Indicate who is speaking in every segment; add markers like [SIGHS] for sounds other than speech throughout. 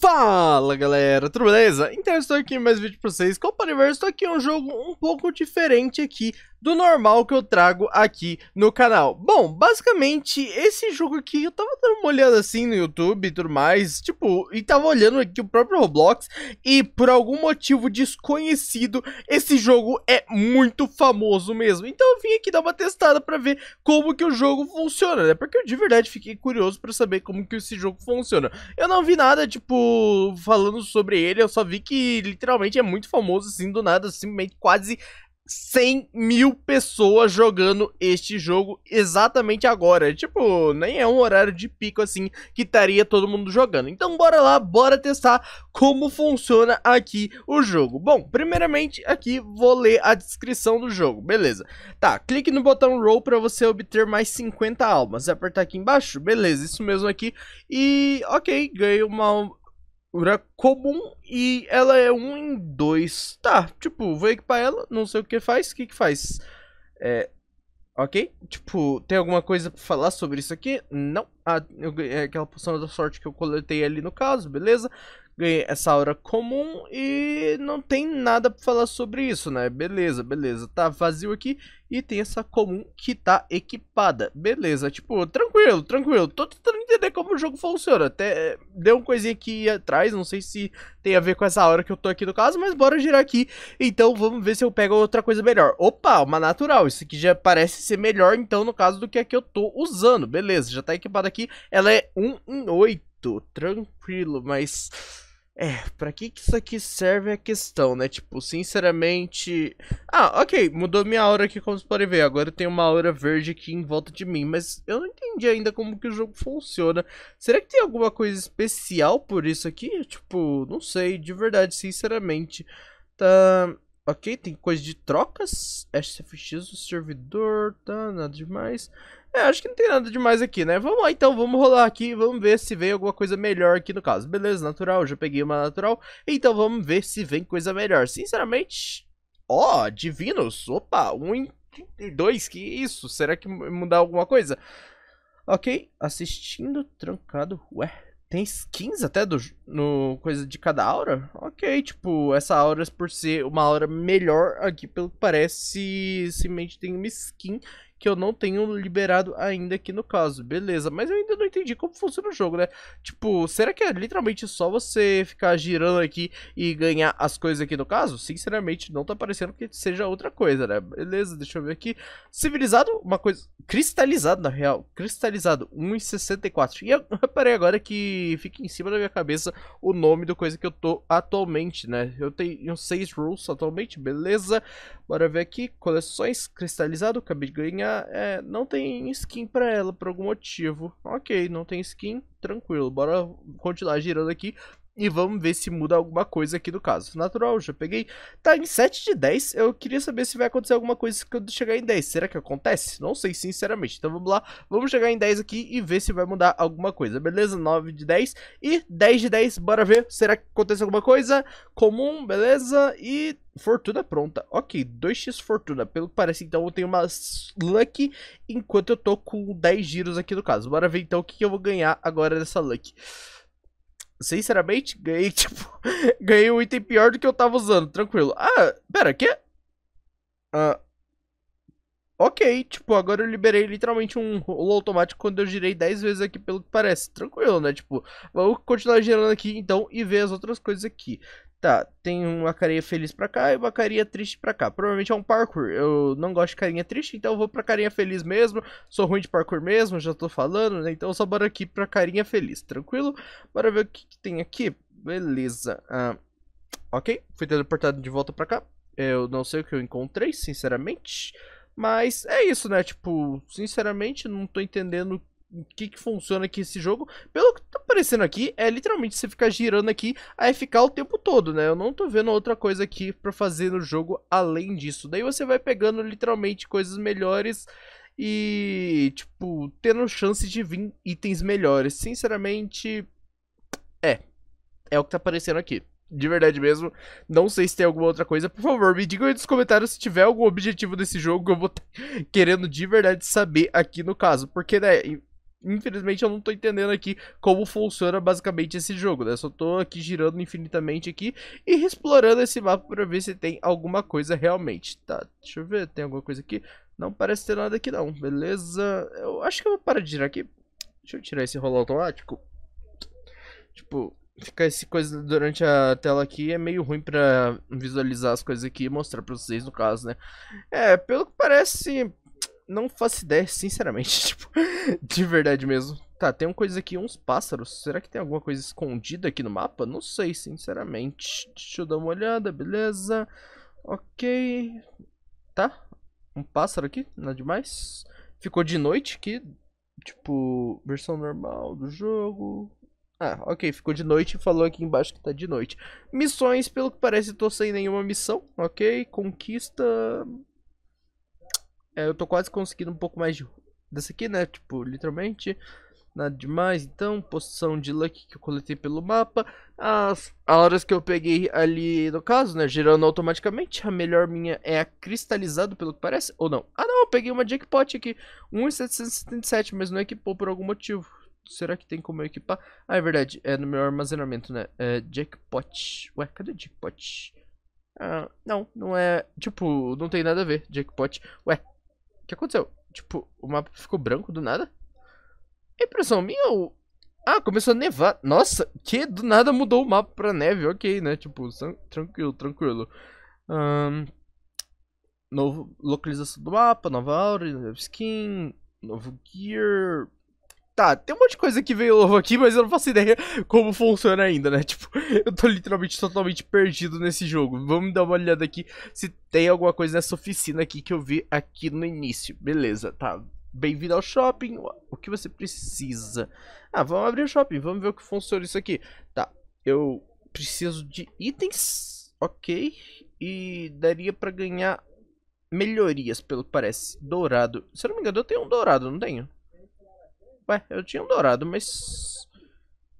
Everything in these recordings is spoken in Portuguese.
Speaker 1: Fala galera, tudo beleza? Então eu estou aqui em mais um vídeo pra vocês, Copa Universo, estou aqui em um jogo um pouco diferente aqui do normal que eu trago aqui no canal. Bom, basicamente, esse jogo aqui, eu tava dando uma olhada assim no YouTube e tudo mais, tipo, e tava olhando aqui o próprio Roblox, e por algum motivo desconhecido, esse jogo é muito famoso mesmo. Então eu vim aqui dar uma testada pra ver como que o jogo funciona, né? Porque eu de verdade fiquei curioso pra saber como que esse jogo funciona. Eu não vi nada, tipo, falando sobre ele, eu só vi que literalmente é muito famoso, assim, do nada, simplesmente quase 100 mil pessoas jogando este jogo exatamente agora. Tipo, nem é um horário de pico assim que estaria todo mundo jogando. Então bora lá, bora testar como funciona aqui o jogo. Bom, primeiramente aqui vou ler a descrição do jogo, beleza. Tá, clique no botão roll para você obter mais 50 almas. Apertar aqui embaixo, beleza, isso mesmo aqui. E ok, ganhei uma comum e ela é um em dois. Tá, tipo, vou equipar ela, não sei o que faz, o que que faz. É, ok? Tipo, tem alguma coisa pra falar sobre isso aqui? Não. Ah, eu, é aquela poção da sorte que eu coletei ali no caso, beleza? ganhei essa aura comum e não tem nada pra falar sobre isso, né? Beleza, beleza. Tá vazio aqui e tem essa comum que tá equipada. Beleza, tipo, tranquilo, tranquilo. Tô tentando entender como o jogo funciona. Até é, deu uma coisinha aqui atrás, não sei se tem a ver com essa hora que eu tô aqui no caso, mas bora girar aqui. Então vamos ver se eu pego outra coisa melhor. Opa, uma natural. Isso aqui já parece ser melhor, então, no caso, do que a que eu tô usando. Beleza, já tá equipada aqui. Ela é 1 em 8. Tranquilo, mas... É, pra que, que isso aqui serve a questão, né? Tipo, sinceramente... Ah, ok, mudou minha aura aqui, como vocês podem ver. Agora eu tenho uma aura verde aqui em volta de mim, mas eu não entendi ainda como que o jogo funciona. Será que tem alguma coisa especial por isso aqui? Tipo, não sei, de verdade, sinceramente. Tá... Ok, tem coisa de trocas. SFX, o servidor, tá, nada demais. É, acho que não tem nada demais aqui, né? Vamos lá então, vamos rolar aqui, vamos ver se vem alguma coisa melhor aqui no caso. Beleza, natural, já peguei uma natural. Então vamos ver se vem coisa melhor. Sinceramente, ó, oh, divinos, opa, um, em que isso? Será que mudar alguma coisa? Ok, assistindo, trancado, ué, tem skins até do, no coisa de cada aura? Ok, tipo, essa aura, por ser uma aura melhor, aqui pelo que parece, simplesmente tem uma skin que eu não tenho liberado ainda aqui no caso. Beleza, mas eu ainda não entendi como funciona o jogo, né? Tipo, será que é literalmente só você ficar girando aqui e ganhar as coisas aqui no caso? Sinceramente, não tá parecendo que seja outra coisa, né? Beleza, deixa eu ver aqui. Civilizado, uma coisa... Cristalizado, na real. Cristalizado, 1,64. E eu [LAUGHS] reparei agora que fica em cima da minha cabeça o nome do coisa que eu tô atualmente, né? Eu tenho 6 rules atualmente, beleza? Bora ver aqui, coleções, cristalizado, acabei de ganhar, é, não tem skin pra ela por algum motivo. Ok, não tem skin, tranquilo, bora continuar girando aqui, e vamos ver se muda alguma coisa aqui no caso. Natural, já peguei. Tá em 7 de 10. Eu queria saber se vai acontecer alguma coisa quando chegar em 10. Será que acontece? Não sei, sinceramente. Então vamos lá. Vamos chegar em 10 aqui e ver se vai mudar alguma coisa. Beleza? 9 de 10 e 10 de 10. Bora ver. Será que acontece alguma coisa? Comum, beleza? E... Fortuna pronta. Ok, 2x Fortuna. Pelo que parece, então, eu tenho uma Luck enquanto eu tô com 10 giros aqui no caso. Bora ver, então, o que eu vou ganhar agora dessa Luck. Sinceramente, ganhei, [LAUGHS] tipo, ganhei um item pior do que eu tava usando, tranquilo. Ah, pera, que? Ah, ok, tipo, agora eu liberei literalmente um rolo automático quando eu girei 10 vezes aqui, pelo que parece. Tranquilo, né? Tipo, vamos continuar girando aqui, então, e ver as outras coisas aqui. Tá, tem uma carinha feliz pra cá e uma carinha triste pra cá. Provavelmente é um parkour. Eu não gosto de carinha triste, então eu vou pra carinha feliz mesmo. Sou ruim de parkour mesmo, já tô falando, né? Então só bora aqui pra carinha feliz, tranquilo? Bora ver o que, que tem aqui. Beleza. Ah, ok, fui teleportado de volta pra cá. Eu não sei o que eu encontrei, sinceramente. Mas é isso, né? Tipo, sinceramente, não tô entendendo o que, que funciona aqui esse jogo. Pelo que tá aparecendo aqui, é literalmente você ficar girando aqui a ficar o tempo todo, né? Eu não tô vendo outra coisa aqui pra fazer no jogo além disso. Daí você vai pegando literalmente coisas melhores e, tipo, tendo chance de vir itens melhores. Sinceramente, é. É o que tá aparecendo aqui. De verdade mesmo, não sei se tem alguma outra coisa. Por favor, me digam aí nos comentários se tiver algum objetivo desse jogo que eu vou [LAUGHS] querendo de verdade saber aqui no caso. Porque, né, Infelizmente eu não tô entendendo aqui como funciona basicamente esse jogo, né? Só tô aqui girando infinitamente aqui e explorando esse mapa pra ver se tem alguma coisa realmente. Tá, deixa eu ver, tem alguma coisa aqui? Não parece ter nada aqui não, beleza? Eu acho que eu vou parar de girar aqui. Deixa eu tirar esse rolo automático. Tipo, ficar esse coisa durante a tela aqui é meio ruim pra visualizar as coisas aqui e mostrar pra vocês no caso, né? É, pelo que parece não faço ideia, sinceramente, [LAUGHS] tipo, de verdade mesmo. Tá, tem uma coisa aqui, uns pássaros. Será que tem alguma coisa escondida aqui no mapa? Não sei, sinceramente. Deixa eu dar uma olhada, beleza. Ok. Tá, um pássaro aqui, nada demais. Ficou de noite aqui, tipo, versão normal do jogo. Ah, ok, ficou de noite e falou aqui embaixo que tá de noite. Missões, pelo que parece, tô sem nenhuma missão, ok? Conquista, é, eu tô quase conseguindo um pouco mais de, dessa aqui, né? Tipo, literalmente. Nada demais, então, posição de luck que eu coletei pelo mapa, as auras que eu peguei ali no caso, né, girando automaticamente, a melhor minha é a cristalizado, pelo que parece, ou não? Ah não, eu peguei uma jackpot aqui, 1,777, mas não equipou por algum motivo, será que tem como eu equipar? Ah, é verdade, é no meu armazenamento, né, é jackpot, ué, cadê jackpot? Ah, não, não é, tipo, não tem nada a ver, jackpot, ué, que aconteceu? Tipo, o mapa ficou branco do nada? É impressão minha ou... Ah, começou a nevar. Nossa, que do nada mudou o mapa pra neve. Ok, né? Tipo, tranquilo, tranquilo. Um, novo localização do mapa, nova aura, skin, novo gear, tá, tem um monte de coisa que veio novo aqui, mas eu não faço ideia como funciona ainda, né? [LAUGHS] Tipo, eu tô literalmente totalmente perdido nesse jogo. Vamos dar uma olhada aqui se tem alguma coisa nessa oficina aqui que eu vi aqui no início. Beleza, tá. Bem-vindo ao shopping. O que você precisa? Ah, vamos abrir o shopping, vamos ver o que funciona isso aqui. Tá, eu preciso de itens, ok. E daria pra ganhar melhorias, pelo que parece. Dourado. Se eu não me engano, eu tenho um dourado, não tenho? Ué, eu tinha um dourado, mas...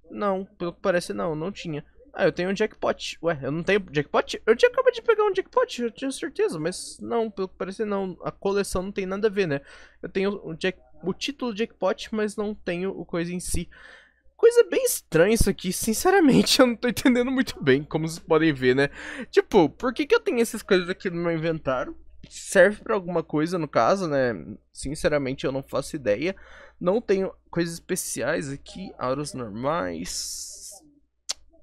Speaker 1: Não, pelo que parece não, não tinha. Ah, eu tenho um jackpot. Ué, eu não tenho jackpot? Eu tinha acabado de pegar um jackpot, eu tinha certeza, mas não, pelo que parece não. A coleção não tem nada a ver, né? Eu tenho um jack... o título jackpot, mas não tenho o coisa em si. Coisa bem estranha isso aqui, sinceramente, [LAUGHS] eu não tô entendendo muito bem, como vocês podem ver, né? Tipo, por que que eu tenho essas coisas aqui no meu inventário? Serve pra alguma coisa, no caso, né? Sinceramente, eu não faço ideia. Não tenho coisas especiais aqui, auras normais.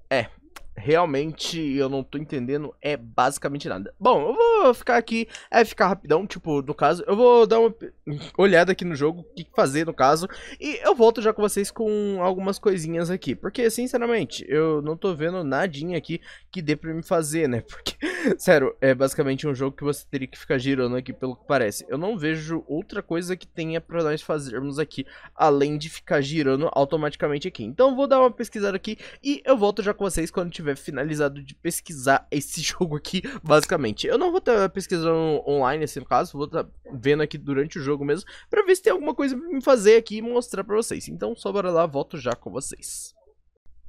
Speaker 1: É, realmente eu não tô entendendo é basicamente nada. Bom, eu vou ficar aqui, é ficar rapidão, tipo, no caso, eu vou dar uma [LAUGHS] olhada aqui no jogo, o que fazer no caso, e eu volto já com vocês com algumas coisinhas aqui, porque sinceramente, eu não tô vendo nadinha aqui que dê pra me fazer, né, [LAUGHS] porque, sério, é basicamente um jogo que você teria que ficar girando aqui, pelo que parece. Eu não vejo outra coisa que tenha pra nós fazermos aqui, além de ficar girando automaticamente aqui. Então, vou dar uma pesquisada aqui e eu volto já com vocês quando tiver tiver finalizado de pesquisar esse [LAUGHS] jogo aqui, basicamente. Eu não vou estar pesquisando online nesse assim, caso, vou estar vendo aqui durante o jogo mesmo, pra ver se tem alguma coisa pra me fazer aqui e mostrar pra vocês. Então, só bora lá, volto já com vocês.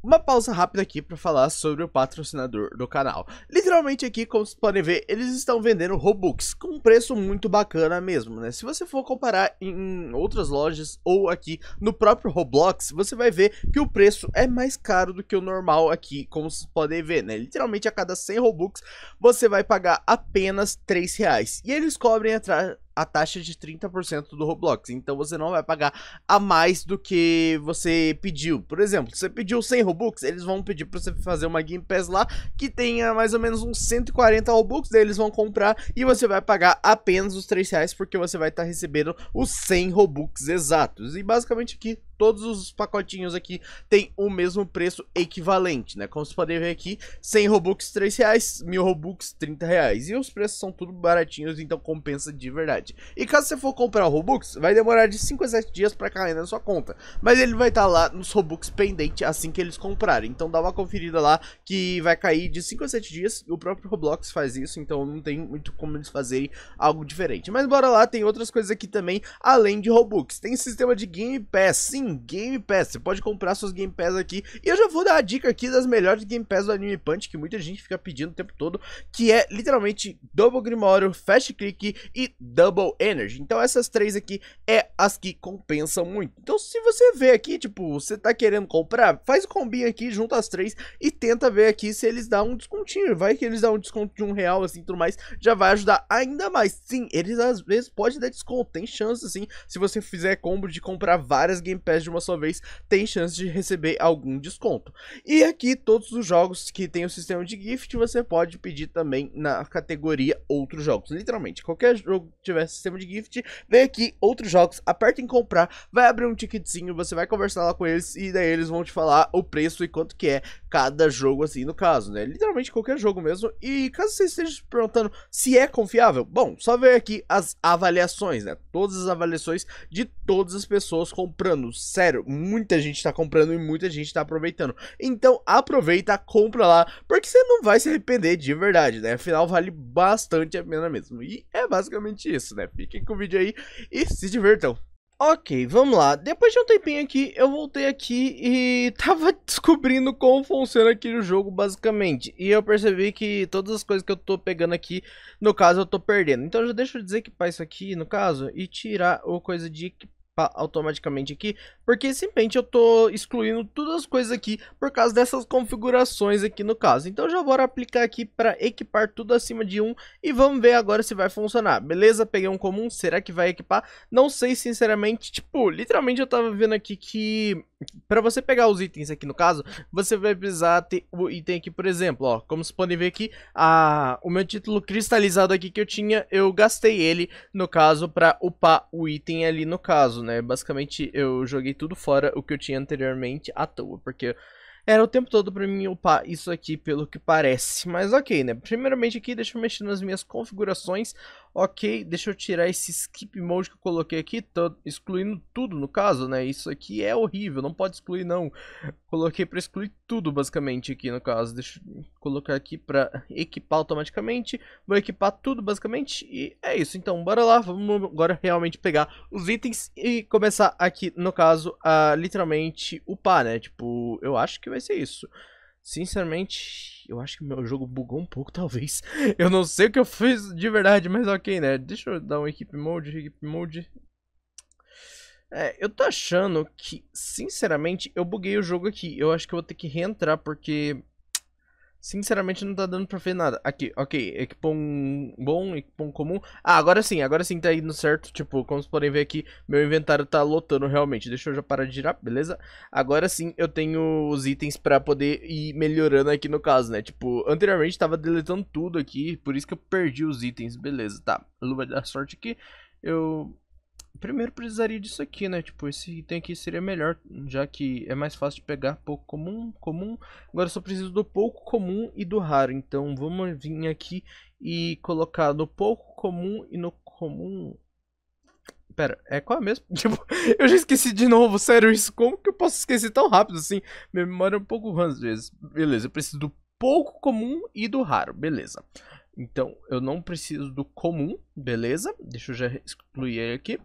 Speaker 1: Uma pausa rápida aqui para falar sobre o patrocinador do canal. Literalmente aqui, como vocês podem ver, eles estão vendendo Robux com um preço muito bacana mesmo, né? Se você for comparar em outras lojas ou aqui no próprio Roblox, você vai ver que o preço é mais caro do que o normal aqui, como vocês podem ver, né? Literalmente a cada 100 Robux, você vai pagar apenas 3 reais. E eles cobrem atrás a taxa de 30% do Roblox. Então você não vai pagar a mais do que você pediu. Por exemplo, você pediu 100 Robux, eles vão pedir para você fazer uma Game Pass lá que tenha mais ou menos uns 140 Robux, daí eles vão comprar e você vai pagar apenas os 3 reais porque você vai estar tá recebendo os 100 Robux exatos. E basicamente aqui todos os pacotinhos aqui têm o mesmo preço equivalente, né? Como vocês podem ver aqui, 100 Robux, 3 reais, 1000 Robux, 30 reais. E os preços são tudo baratinhos, então compensa de verdade. E caso você for comprar o Robux, vai demorar de 5 a 7 dias para cair na sua conta. Mas ele vai estar tá lá nos Robux pendente assim que eles comprarem. Então dá uma conferida lá que vai cair de 5 a 7 dias. O próprio Roblox faz isso, então não tem muito como eles fazerem algo diferente. Mas bora lá, tem outras coisas aqui também, além de Robux. Tem sistema de Game Pass, sim, Game Pass. Você pode comprar suas Game Pass aqui. E eu já vou dar a dica aqui das melhores Game Pass do Anime Punch, que muita gente fica pedindo o tempo todo, que é literalmente Double Grimório, Fast Click e Double Energy. Então essas três aqui é as que compensam muito. Então se você vê aqui, tipo, você tá querendo comprar, faz o combinho aqui, junto às três e tenta ver aqui se eles dão um descontinho. Vai que eles dão um desconto de um real, assim, tudo mais, já vai ajudar ainda mais. Sim, eles às vezes podem dar desconto, tem chance, assim, se você fizer combo de comprar várias Game Pass de uma só vez, tem chance de receber algum desconto. E aqui, todos os jogos que tem o sistema de gift, você pode pedir também na categoria outros jogos. Literalmente, qualquer jogo que tiver sistema de gift, vem aqui, outros jogos, aperta em comprar, vai abrir um ticketzinho, você vai conversar lá com eles e daí eles vão te falar o preço e quanto que é cada jogo assim, no caso, né? Literalmente qualquer jogo mesmo. E caso você esteja se perguntando se é confiável, bom, só ver aqui as avaliações, né? Todas as avaliações de todas as pessoas comprando, sério, muita gente tá comprando e muita gente tá aproveitando. Então aproveita, compra lá, porque você não vai se arrepender de verdade, né? Afinal, vale bastante a pena mesmo. E é basicamente isso, né? Fiquem com o vídeo aí e se divertam. Ok, vamos lá. Depois de um tempinho aqui, eu voltei aqui e [LAUGHS] tava descobrindo como funciona aqui o jogo, basicamente. E eu percebi que todas as coisas que eu tô pegando aqui, no caso, eu tô perdendo. Então já deixa eu dizer que isso aqui, no caso, e tirar o coisa de equipar automaticamente aqui, porque simplesmente eu tô excluindo todas as coisas aqui por causa dessas configurações aqui no caso. Então já bora aplicar aqui para equipar tudo acima de 1 e vamos ver agora se vai funcionar. Beleza, peguei um comum, será que vai equipar? Não sei sinceramente, tipo, literalmente eu tava vendo aqui que para você pegar os itens aqui no caso, você vai precisar ter o item aqui, por exemplo, ó, como vocês podem ver aqui, a, o meu título cristalizado aqui que eu tinha, eu gastei ele, no caso, para upar o item ali no caso, né, basicamente eu joguei tudo fora o que eu tinha anteriormente à toa, porque era o tempo todo pra mim upar isso aqui pelo que parece, mas ok, né, primeiramente aqui deixa eu mexer nas minhas configurações, Ok, deixa eu tirar esse skip mode que eu coloquei aqui, tô excluindo tudo no caso, né? Isso aqui é horrível, não pode excluir não. Coloquei para excluir tudo basicamente aqui no caso. Deixa eu colocar aqui para equipar automaticamente. Vou equipar tudo basicamente e é isso. Então, bora lá, vamos agora realmente pegar os itens e começar aqui no caso a literalmente upar, né? Tipo, eu acho que vai ser isso. Sinceramente, eu acho que meu jogo bugou um pouco, [LAUGHS] talvez. Eu não sei o que eu fiz de verdade, mas ok, né? Deixa eu dar um equipe mode, equipe mode. É, eu tô achando que, sinceramente, eu buguei o jogo aqui. Eu acho que eu vou ter que reentrar, porque Sinceramente não tá dando pra ver nada. Aqui, ok. Equipom bom, equipom comum. Ah, agora sim, agora sim tá indo certo. Tipo, como vocês podem ver aqui, meu inventário tá lotando realmente. Deixa eu já parar de girar, beleza? Agora sim eu tenho os itens pra poder ir melhorando aqui no caso, né? Tipo, anteriormente tava deletando tudo aqui, por isso que eu perdi os itens. Beleza, tá. Luva da sorte aqui. Eu Primeiro precisaria disso aqui, né? Tipo, esse item aqui seria melhor, já que é mais fácil de pegar pouco comum, comum. Agora só preciso do pouco comum e do raro. Então vamos vir aqui e colocar no pouco comum e no comum... Pera, é qual a é mesmo? [LAUGHS] Tipo, eu já esqueci de novo, sério isso, como que eu posso esquecer tão rápido assim? Minha memória é um pouco ruim às vezes. Beleza, eu preciso do pouco comum e do raro, beleza. Então, eu não preciso do comum, beleza? Deixa eu já excluir ele aqui.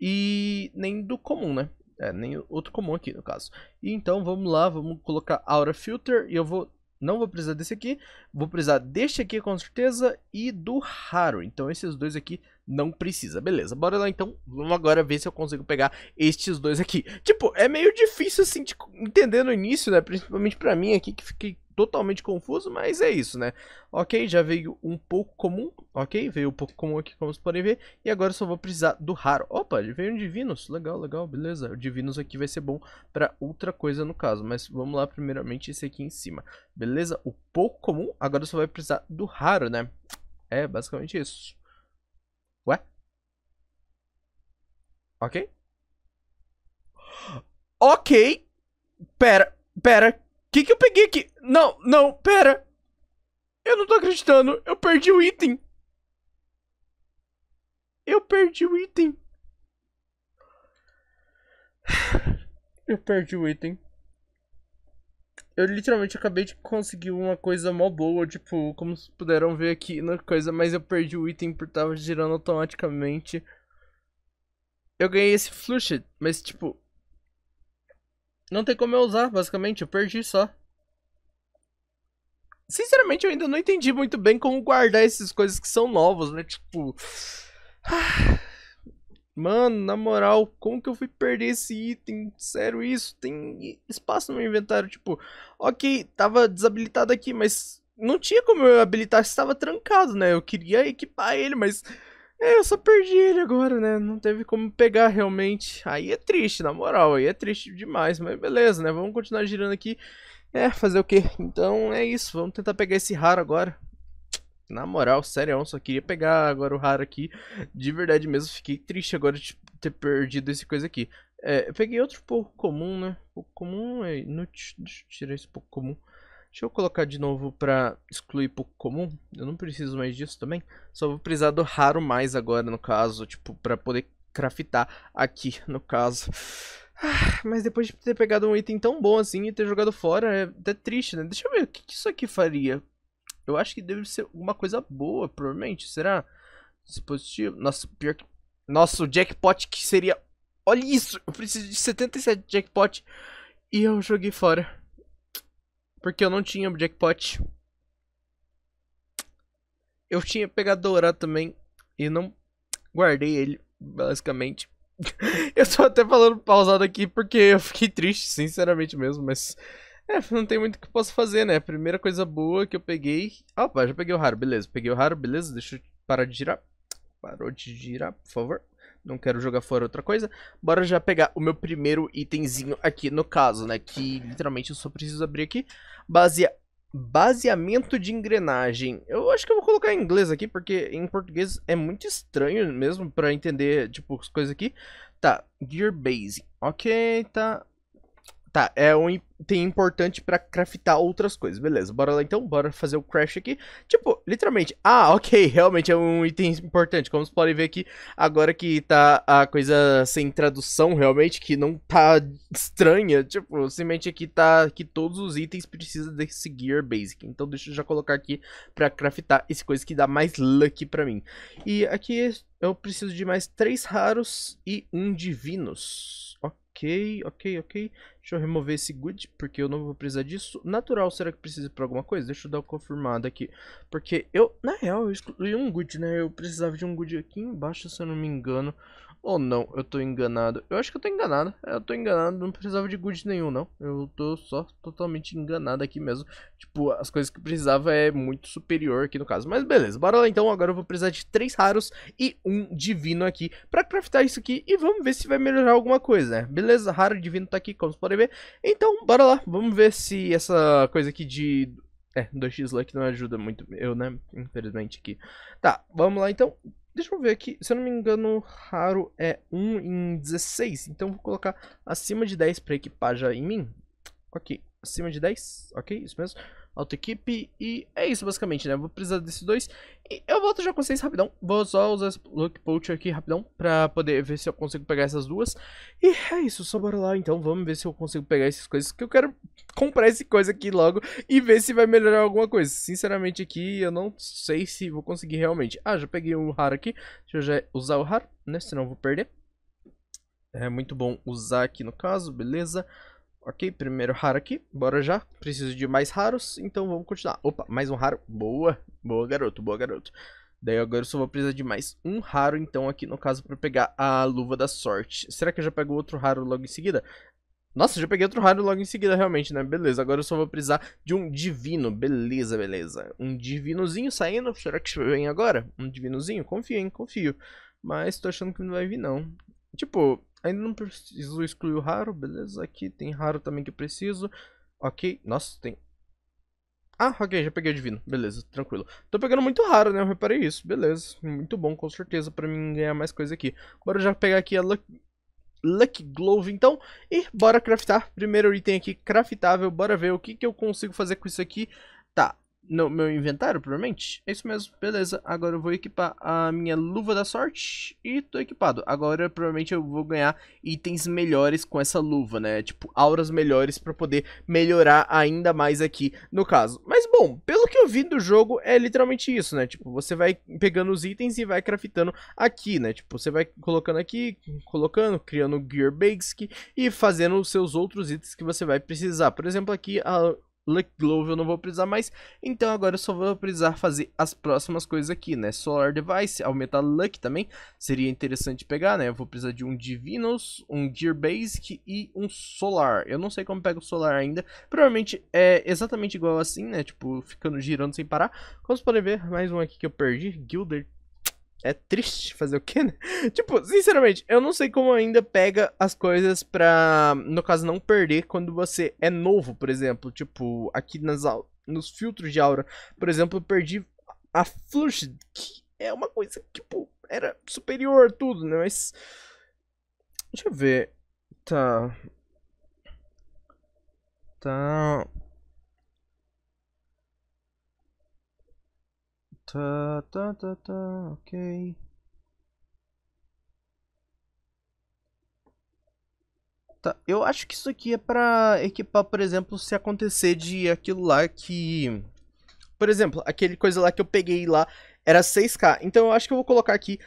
Speaker 1: E nem do comum, né? É, nem outro comum aqui, no caso. E então, vamos lá, vamos colocar Aura Filter. E eu vou não vou precisar desse aqui. Vou precisar deste aqui, com certeza, e do raro. Então, esses dois aqui não precisa. Beleza, bora lá então. Vamos agora ver se eu consigo pegar estes dois aqui. Tipo, é meio difícil, assim, de entender no início, né? Principalmente pra mim aqui, que fiquei totalmente confuso, mas é isso, né? Ok, já veio um pouco comum, ok? Veio um pouco comum aqui, como vocês podem ver. E agora eu só vou precisar do raro. Opa, veio um Divinos, legal, legal, beleza. O Divinos aqui vai ser bom pra outra coisa no caso, mas vamos lá primeiramente esse aqui em cima. Beleza? O pouco comum, agora só vai precisar do raro, né? É basicamente isso. Ué? Ok? [GASPS] Ok! Pera, pera, que que eu peguei aqui? Não, não, pera. Eu não tô acreditando. Eu perdi o item. Eu perdi o item. Eu perdi o item. Eu literalmente acabei de conseguir uma coisa mó boa, tipo, como vocês puderam ver aqui na coisa, mas eu perdi o item porque tava girando automaticamente. Eu ganhei esse flushed, mas tipo, não tem como eu usar, basicamente, eu perdi só. Sinceramente, eu ainda não entendi muito bem como guardar essas coisas que são novas, né? Tipo. [SIGHS] Mano, na moral, como que eu fui perder esse item? Sério isso? Tem espaço no meu inventário, tipo, ok, tava desabilitado aqui, mas não tinha como eu habilitar, estava trancado, né? Eu queria equipar ele, mas é, eu só perdi ele agora, né? Não teve como pegar realmente. Aí é triste, na moral, aí é triste demais, mas beleza, né? Vamos continuar girando aqui. É, fazer o quê? Então é isso, vamos tentar pegar esse raro agora. Na moral, sério, eu só queria pegar agora o raro aqui. De verdade mesmo, fiquei triste agora de ter perdido esse coisa aqui. É, eu peguei outro pouco comum, né? Pouco comum é inútil. Deixa eu tirar esse pouco comum. Deixa eu colocar de novo para excluir pouco comum. Eu não preciso mais disso também. Só vou precisar do raro mais agora, no caso, tipo, para poder craftar aqui, no caso. Ah, mas depois de ter pegado um item tão bom assim e ter jogado fora, é até triste, né? Deixa eu ver, o que, isso aqui faria? Eu acho que deve ser alguma coisa boa, provavelmente. Será? Dispositivo. Nossa, pior que... Nosso jackpot que seria... Olha isso! Eu preciso de 77 jackpot. E eu joguei fora. Porque eu não tinha jackpot. Eu tinha pegado dourado também. E não guardei ele, basicamente. [LAUGHS] eu tô até falando pausado aqui porque eu fiquei triste, sinceramente mesmo. Mas é, não tem muito que eu possa fazer, né? Primeira coisa boa que eu peguei. Opa, já peguei o raro, beleza. Peguei o raro, beleza. Deixa eu parar de girar. Parou de girar, por favor não quero jogar fora outra coisa. Bora já pegar o meu primeiro itemzinho aqui no caso, né? Que literalmente eu só preciso abrir aqui. Baseamento de engrenagem. Eu acho que eu vou colocar em inglês aqui, porque em português é muito estranho mesmo pra entender, tipo, as coisas aqui. Tá, Gear Base. Ok, tá. Tá, é um tem importante para craftar outras coisas. Beleza, bora lá então, bora fazer o crash aqui. Tipo, literalmente, ah, [LAUGHS] ok, realmente é um item importante. Como vocês podem ver aqui, agora que tá a coisa sem tradução, realmente, que não tá estranha. Tipo, simplesmente aqui tá que todos os itens precisam desse Gear Basic. Então deixa eu já colocar aqui para craftar esse coisa que dá mais luck para mim. E aqui eu preciso de mais três raros e um divinos. Ok. Ok, ok, ok. Deixa eu remover esse good, porque eu não vou precisar disso. Natural, será que precisa para alguma coisa? Deixa eu dar uma confirmada aqui. Porque eu, na real, eu excluí um good, né? Eu precisava de um good aqui embaixo, se eu não me engano. Ou oh, não, eu tô enganado. Eu acho que eu tô enganado. É, eu tô enganado, não precisava de good nenhum, não. Eu tô só totalmente enganado aqui mesmo. Tipo, as coisas que eu precisava é muito superior aqui no caso. Mas beleza, bora lá então. Agora eu vou precisar de três raros e um divino aqui pra craftar isso aqui. E vamos ver se vai melhorar alguma coisa, né? Beleza, raro divino tá aqui, como vocês podem ver. Então, bora lá. Vamos ver se essa coisa aqui de... É, 2x luck não ajuda muito eu, né? Infelizmente aqui. Tá, vamos lá então. Deixa eu ver aqui, se eu não me engano, raro é 1 em 16, então vou colocar acima de 10 para equipar já em mim. Ok, acima de 10, ok, isso mesmo auto-equipe. E é isso, basicamente, né? vou precisar desses dois. E eu volto já com vocês rapidão. Vou só usar esse Look Poacher aqui rapidão pra poder ver se eu consigo pegar essas duas. E é isso, só bora lá então. Vamos ver se eu consigo pegar essas coisas. Que eu quero comprar essa coisa aqui logo e ver se vai melhorar alguma coisa. Sinceramente aqui, eu não sei se vou conseguir realmente. Ah, já peguei um raro aqui. Deixa eu já usar o raro, né? Senão eu vou perder. É muito bom usar aqui no caso, beleza? Beleza. Ok, primeiro raro aqui, bora já. Preciso de mais raros, então vamos continuar. Opa, mais um raro. Boa, boa garoto, boa garoto. Daí agora eu só vou precisar de mais um raro, então, aqui no caso, pra pegar a luva da sorte. Será que eu já pego outro raro logo em seguida? Nossa, já peguei outro raro logo em seguida, realmente, né? Beleza, agora eu só vou precisar de um divino. Beleza, beleza. Um divinozinho saindo. Será que vem agora? Um divinozinho? Confio, hein? Confio. Mas tô achando que não vai vir, não. Tipo, Ainda não preciso excluir o raro, beleza. Aqui tem raro também que eu preciso. Ok, nossa, tem... Ah, ok, já peguei o divino. Beleza, tranquilo. Tô pegando muito raro, né? Eu reparei isso. Beleza, muito bom, com certeza, pra mim ganhar mais coisa aqui. Bora já pegar aqui a Luck... Lucky Glove, então. E bora craftar. Primeiro item aqui, craftável. Bora ver o que, que eu consigo fazer com isso aqui. Tá, no meu inventário, provavelmente. É isso mesmo, beleza. Agora eu vou equipar a minha luva da sorte e tô equipado. Agora provavelmente eu vou ganhar itens melhores com essa luva, né? Tipo, auras melhores pra poder melhorar ainda mais aqui no caso. Mas bom, pelo que eu vi do jogo é literalmente isso, né? Tipo, você vai pegando os itens e vai craftando aqui, né? Tipo, você vai colocando aqui, colocando, criando gear basic e fazendo os seus outros itens que você vai precisar. Por exemplo, aqui a Luck Glove eu não vou precisar mais. Então agora eu só vou precisar fazer as próximas coisas aqui, né? Solar Device, aumentar Luck também. Seria interessante pegar, né? Eu vou precisar de um Divinos, um Gear Basic e um Solar. Eu não sei como pega o Solar ainda. Provavelmente é exatamente igual assim, né? Tipo, ficando girando sem parar. Como vocês podem ver, mais um aqui que eu perdi. Gilder é triste fazer o quê, né? [LAUGHS] tipo, sinceramente, eu não sei como ainda pega as coisas pra, no caso, não perder quando você é novo, por exemplo. Tipo, aqui nas nos filtros de aura, por exemplo, eu perdi a Flush, que é uma coisa que, tipo, era superior a tudo, né? Mas. Deixa eu ver. Tá. Tá. Tá, tá, tá, tá, ok. Tá, eu acho que isso aqui é pra equipar, por exemplo, se acontecer de aquilo lá que... Por exemplo, aquele coisa lá que eu peguei lá era 6k. Então eu acho que eu vou colocar aqui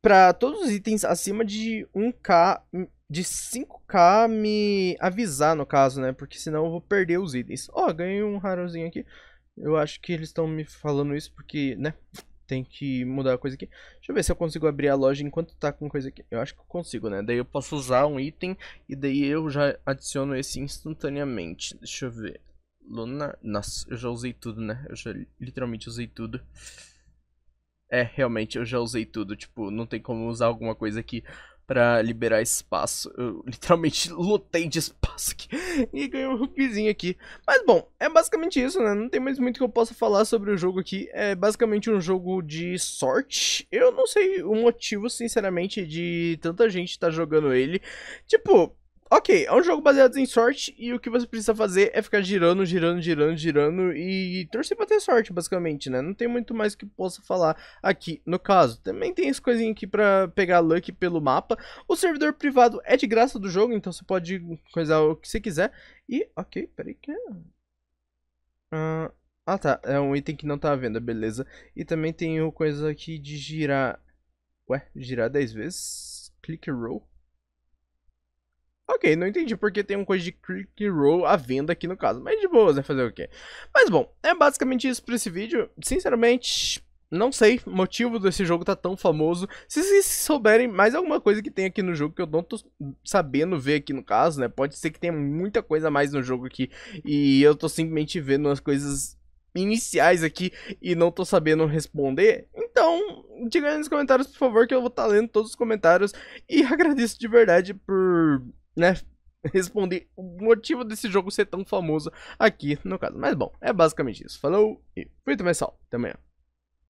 Speaker 1: pra todos os itens acima de 1k, de 5k me avisar no caso, né? Porque senão eu vou perder os itens. Ó, oh, ganhei um rarozinho aqui. Eu acho que eles estão me falando isso porque, né? Tem que mudar a coisa aqui. Deixa eu ver se eu consigo abrir a loja enquanto tá com coisa aqui. Eu acho que eu consigo, né? Daí eu posso usar um item e daí eu já adiciono esse instantaneamente. Deixa eu ver. Luna, Nossa, eu já usei tudo, né? Eu já literalmente usei tudo. É, realmente, eu já usei tudo. Tipo, não tem como usar alguma coisa aqui para liberar espaço. Eu literalmente lotei [LAUGHS] de espaço aqui [LAUGHS] e ganhei um rupizinho aqui. Mas bom, é basicamente isso, né? Não tem mais muito que eu possa falar sobre o jogo aqui. É basicamente um jogo de sorte. Eu não sei o motivo, sinceramente, de tanta gente estar tá jogando ele. Tipo, Ok, é um jogo baseado em sorte e o que você precisa fazer é ficar girando, girando, girando, girando e torcer pra ter sorte, basicamente, né? Não tem muito mais que possa falar aqui no caso. Também tem essa coisinhas aqui pra pegar luck pelo mapa. O servidor privado é de graça do jogo, então você pode coisar o que você quiser. E, ok, peraí que... É. Ah, ah tá, é um item que não tá à venda, beleza. E também tem coisa aqui de girar... Ué, girar 10 vezes? Click roll? Ok, não entendi porque tem uma coisa de Crick Roll à venda aqui no caso, mas de boas, né? Fazer o quê? Mas bom, é basicamente isso pra esse vídeo. Sinceramente, não sei o motivo desse jogo tá tão famoso. Se vocês souberem mais alguma coisa que tem aqui no jogo que eu não tô sabendo ver aqui no caso, né? Pode ser que tenha muita coisa a mais no jogo aqui e eu tô simplesmente vendo as coisas iniciais aqui e não tô sabendo responder. Então, diga aí nos comentários, por favor, que eu vou estar tá lendo todos os comentários e [LAUGHS] agradeço de verdade por né, [LAUGHS] responder o motivo desse jogo ser tão famoso aqui no caso. Mas bom, é basicamente isso. Falou e fui também, pessoal. Até amanhã.